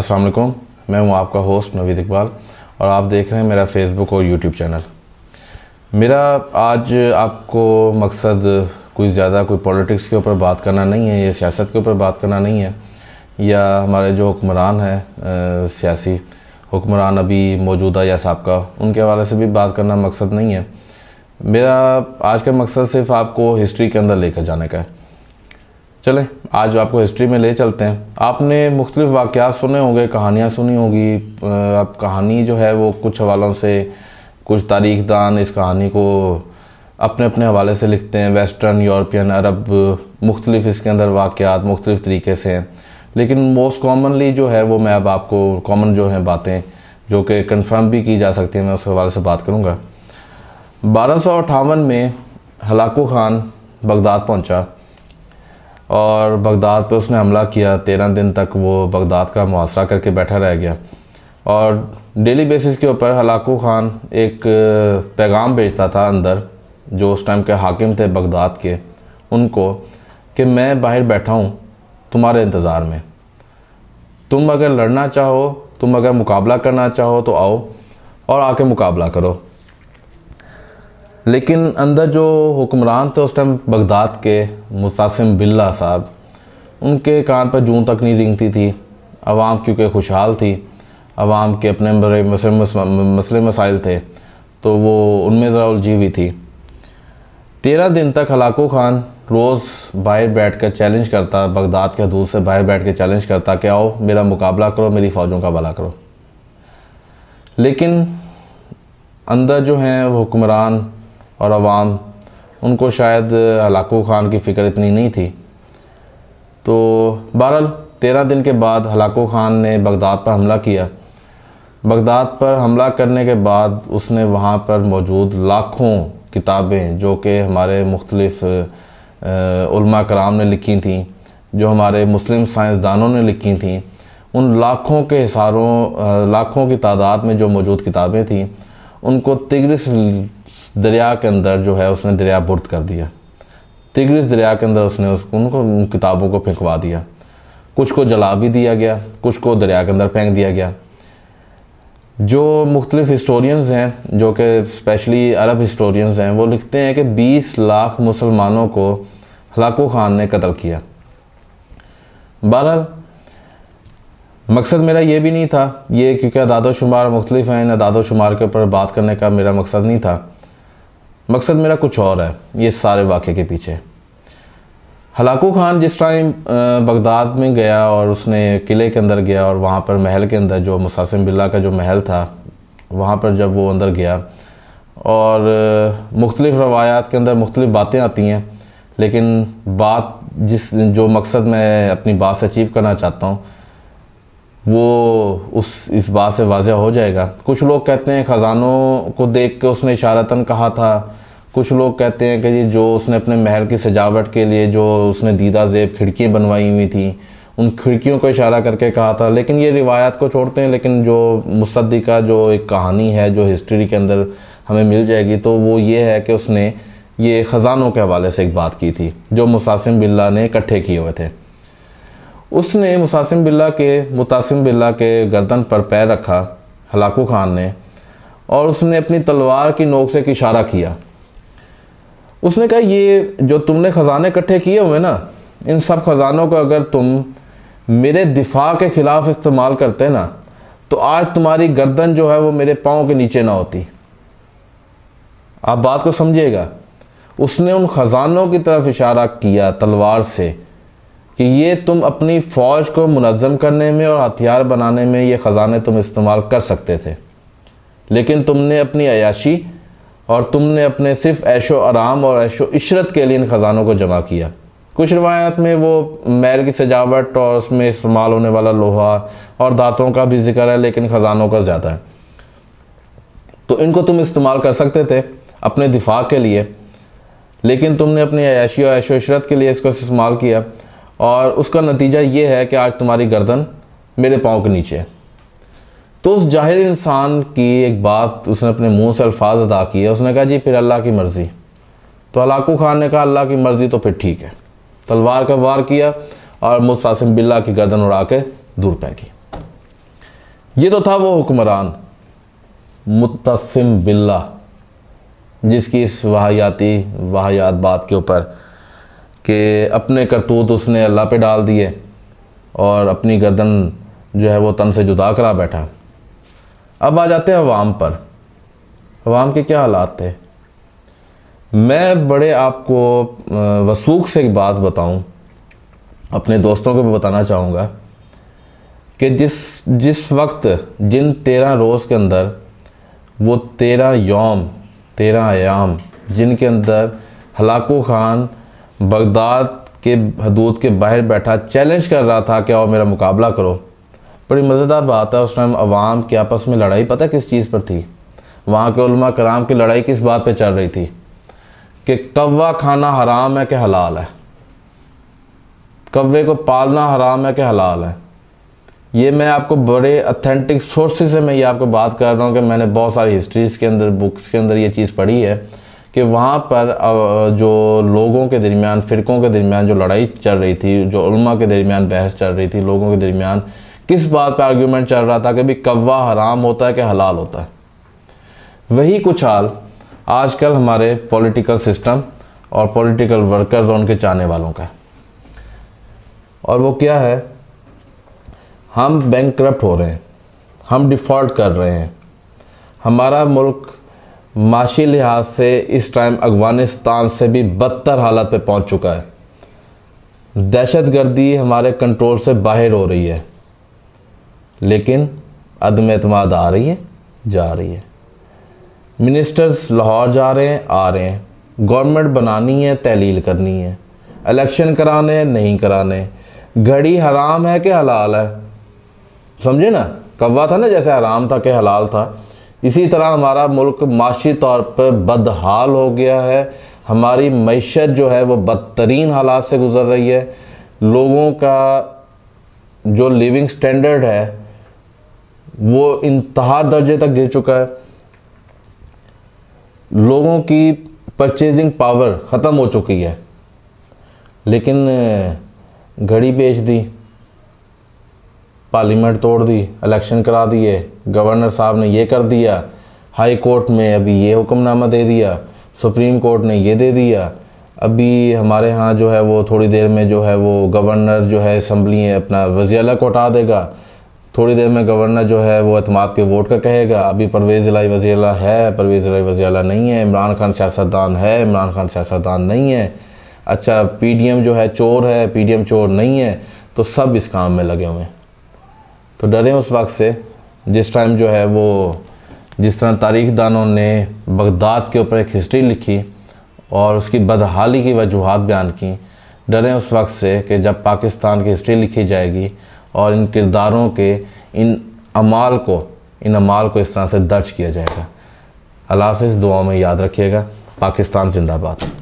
अस्सलाम वालेकुम मैं हूं आपका होस्ट नवीद इकबाल और आप देख रहे हैं मेरा फेसबुक और यूट्यूब चैनल मेरा आज आपको मकसद कुछ ज़्यादा कोई पॉलिटिक्स के ऊपर बात करना नहीं है या सियासत के ऊपर बात करना नहीं है या हमारे जो हुक्मरान हैं सियासी हुक्मरान अभी मौजूदा या सबका उनके हवाले से भी बात करना मकसद नहीं है मेरा आज का मकसद सिर्फ आपको हिस्ट्री के अंदर लेकर जाने का है चले आज आपको हिस्ट्री में ले चलते हैं आपने मुख्तलिफ वाक़ सुने होंगे कहानियाँ सुनी होगी आप कहानी जो है वो कुछ हवालों से कुछ तारीख दान इस कहानी को अपने अपने हवाले से लिखते हैं वेस्टर्न यूरोपियन अरब मुख्तलिफ इसके अंदर वाक़ात मुख्तलिफ तरीके से हैं लेकिन मोस्ट कॉमनली जो है वो मैं अब आपको कॉमन जो हैं बातें जो कि कन्फर्म भी की जा सकती हैं मैं उस हवाले से बात करूँगा बारह सौ अट्ठावन में हलाकू ख़ान बगदाद पहुँचा और बगदाद पर उसने हमला किया तेरह दिन तक वो बगदाद का मुआसरा करके बैठा रह गया और डेली बेसिस के ऊपर हलाकू ख़ान एक पैगाम भेजता था अंदर जो उस टाइम के हाकिम थे बगदाद के उनको कि मैं बाहर बैठा हूँ तुम्हारे इंतज़ार में तुम अगर लड़ना चाहो तुम अगर मुकाबला करना चाहो तो आओ और आके मुकाबला करो लेकिन अंदर जो हुक्मरान थे उस टाइम बगदाद के मुतासम बिल्ला साहब उनके कान पर जूं तक नहीं रिंगती थी आवाम क्योंकि खुशहाल थी आवाम के अपने बड़े मसले मसाइल थे तो वो उनमें ज़रा उलझी हुई थी तेरह दिन तक हलाकू खान रोज़ बाहर बैठ कर चैलेंज करता बगदाद के हदूद से बाहर बैठ कर चैलेंज करता कि आओ मेरा मुकाबला करो मेरी फ़ौजों का भला करो लेकिन अंदर जो हैं हुक्मरान और आवाम उनको शायद हलाकू खान की फ़िक्र इतनी नहीं थी तो बहरहाल तेरह दिन के बाद हलाकू खान ने बगदाद पर हमला किया बगदाद पर हमला करने के बाद उसने वहाँ पर मौजूद लाखों किताबें जो कि हमारे मुख्तलफ़ कराम ने लिखी थी जो हमारे मुस्लिम साइंसदानों ने लिखी थी उन लाखों के हिसारों लाखों की तादाद में जो मौजूद किताबें थीं उनको तिग्रिस दरिया के अंदर जो है उसने दरिया बुर्द कर दिया तिग्रिस दरिया के अंदर उसने उसको उनको उन किताबों को फेंकवा दिया कुछ को जला भी दिया गया कुछ को दरिया के अंदर फेंक दिया गया जो मुख्तलिफ हिस्टोरियंस हैं जो कि स्पेशली अरब हिस्टोरियंस हैं वो लिखते हैं कि 20 लाख मुसलमानों को हलाकू खान ने कत्ल किया बहरहाल मकसद मेरा ये भी नहीं था ये क्योंकि अदाद शुमार मुख्तलिफ हैं इन अदाद शुमार के ऊपर बात करने का मेरा मकसद नहीं था मकसद मेरा कुछ और है ये सारे वाक़े के पीछे हलाकू खान जिस टाइम बगदाद में गया और उसने किले के अंदर गया और वहाँ पर महल के अंदर जो मुसासिम बिल्ला का जो महल था वहाँ पर जब वो अंदर गया और मुख्तलिफ़ रवायात के अंदर मुख्तलिफ़ बातें आती हैं लेकिन बात जिस जो मकसद मैं अपनी बात से अचीव करना चाहता हूँ वो उस इस बात से वाजह हो जाएगा कुछ लोग कहते हैं ख़ज़ानों को देख के उसने इशारतन कहा था कुछ लोग कहते हैं कि जी जो उसने अपने महल की सजावट के लिए जो उसने दीदा जेब खिड़कियाँ बनवाई हुई थी उन खिड़कियों को इशारा करके कहा था लेकिन ये रिवायात को छोड़ते हैं लेकिन जो मुसद्दी जो एक कहानी है जो हिस्ट्री के अंदर हमें मिल जाएगी तो वो ये है कि उसने ये ख़ज़ानों के हवाले से एक बात की थी जो मुसासिम बिल्ला ने इकट्ठे किए हुए थे उसने मुसासिम बिल्ला के मुतासिम बिल्ला के गर्दन पर पैर रखा हलाकू खान ने और उसने अपनी तलवार की नोक से एक इशारा किया उसने कहा ये जो तुमने ख़जाने इकट्ठे किए हुए ना इन सब ख़जानों को अगर तुम मेरे दिफा के ख़िलाफ़ इस्तेमाल करते ना तो आज तुम्हारी गर्दन जो है वो मेरे पाँव के नीचे ना होती आप बात को समझिएगा उसने उन ख़जानों की तरफ इशारा किया तलवार से कि ये तुम अपनी फ़ौज को मुनज़म करने में और हथियार बनाने में ये ख़जाने तुम इस्तेमाल कर सकते थे लेकिन तुमने अपनी अयाशी और तुमने अपने सिर्फ ऐशो आराम और ऐशो इशरत के लिए इन ख़जानों को जमा किया कुछ रवायात में वो मैल की सजावट और उसमें इस्तेमाल होने वाला लोहा और दांतों का भी जिक्र है लेकिन ख़जानों का ज़्यादा है तो इनको तुम इस्तेमाल कर सकते थे अपने दिफा के लिए लेकिन तुमने अपनी अयाशी और ऐशो इशरत के लिए इसको इस्तेमाल किया और उसका नतीजा ये है कि आज तुम्हारी गर्दन मेरे पाँव के नीचे तो उस जाहिर इंसान की एक बात उसने अपने मुंह से अल्फाज अदा किए उसने कहा जी फिर अल्लाह की मर्ज़ी तो हलाकू खान ने कहा अल्लाह की मर्ज़ी तो फिर ठीक है तलवार का वार किया और मुस्तासिम बिल्ला की गर्दन उड़ा के दूर फेंकी ये तो था वो हुक्मरान मुतसम बिल्ला जिसकी इस वाहियाती वाहियात बात के ऊपर कि अपने करतूत उसने अल्लाह पे डाल दिए और अपनी गर्दन जो है वो तन से जुदा करा बैठा अब आ जाते हैं अवाम पर अवाम के क्या हालात थे मैं बड़े आपको वसूख से एक बात बताऊं अपने दोस्तों को भी बताना चाहूँगा कि जिस जिस वक्त जिन तेरह रोज़ के अंदर वो तेरह योम तेरह आयाम जिनके अंदर हलाकू खान बगदाद के हदूद के बाहर बैठा चैलेंज कर रहा था कि आओ मेरा मुकाबला करो बड़ी मज़ेदार बात है उस टाइम आवाम की आपस में लड़ाई पता किस चीज़ पर थी वहाँ के उल्मा कराम की लड़ाई किस बात पे चल रही थी कि कौवा खाना हराम है कि हलाल है कौवे को पालना हराम है कि हलाल है ये मैं आपको बड़े अथेंटिक सोर्सेज से मैं ये आपको बात कर रहा हूँ कि मैंने बहुत सारी हिस्ट्रीज़ के अंदर बुक्स के अंदर ये चीज़ पढ़ी है कि वहाँ पर जो लोगों के दरमियान फ़िरक़ों के दरमियान जो लड़ाई चल रही थी जो उलमा के दरमियान बहस चल रही थी लोगों के दरमियान किस बात पर आर्ग्यूमेंट चल रहा था कि भाई कौवा हराम होता है कि हलाल होता है वही कुछ हाल कल हमारे पोलिटिकल सिस्टम और पोलिटिकल वर्कर्स और उनके चाहने वालों का और वो क्या है हम बैंक करप्ट हो रहे हैं हम डिफ़ॉल्ट कर रहे हैं हमारा मुल्क माशी लिहाज से इस टाइम अफगानिस्तान से भी बदतर हालत पे पहुंच चुका है दहशत गर्दी हमारे कंट्रोल से बाहर हो रही है लेकिन अदम अतमाद आ रही है जा रही है मिनिस्टर्स लाहौर जा रहे हैं आ रहे हैं गवर्नमेंट बनानी है तहलील करनी है इलेक्शन कराने नहीं कराने घड़ी हराम है कि हलाल है समझे ना कवा था ना जैसे हराम था कि हलाल था इसी तरह हमारा मुल्क माशी तौर पर बदहाल हो गया है हमारी मीशत जो है वो बदतरीन हालात से गुज़र रही है लोगों का जो लिविंग स्टैंडर्ड है वो इंतहा दर्जे तक गिर चुका है लोगों की परचेजिंग पावर ख़त्म हो चुकी है लेकिन घड़ी बेच दी पार्लियामेंट तोड़ दी इलेक्शन करा दिए गवर्नर साहब ने ये कर दिया हाई कोर्ट में अभी ये हुक्मनामा दे दिया सुप्रीम कोर्ट ने ये दे दिया अभी हमारे यहाँ जो है वो थोड़ी देर में जो है वो गवर्नर जो है असम्बली अपना वजीला को हटा देगा थोड़ी देर में गवर्नर जो है वो अतमाद के वोट का कहेगा अभी परवेज़ लाई वजी है परवेज़ लाई वजी नहीं है इमरान खान सियासतदान है इमरान खान सियासतदान नहीं है अच्छा पी डी एम जो है चोर है पी डी एम चोर नहीं है तो सब इस काम में लगे हुए हैं तो डरे उस वक्त से जिस टाइम जो है वो जिस तरह तारीख दानों ने बगदाद के ऊपर एक हिस्ट्री लिखी और उसकी बदहाली की वजूहत बयान की डरें उस वक्त से कि जब पाकिस्तान की हिस्ट्री लिखी जाएगी और इन किरदारों के इन अमाल को इन अमाल को इस तरह से दर्ज किया जाएगा अलाफ़ दुआ में याद रखिएगा पाकिस्तान जिंदाबाद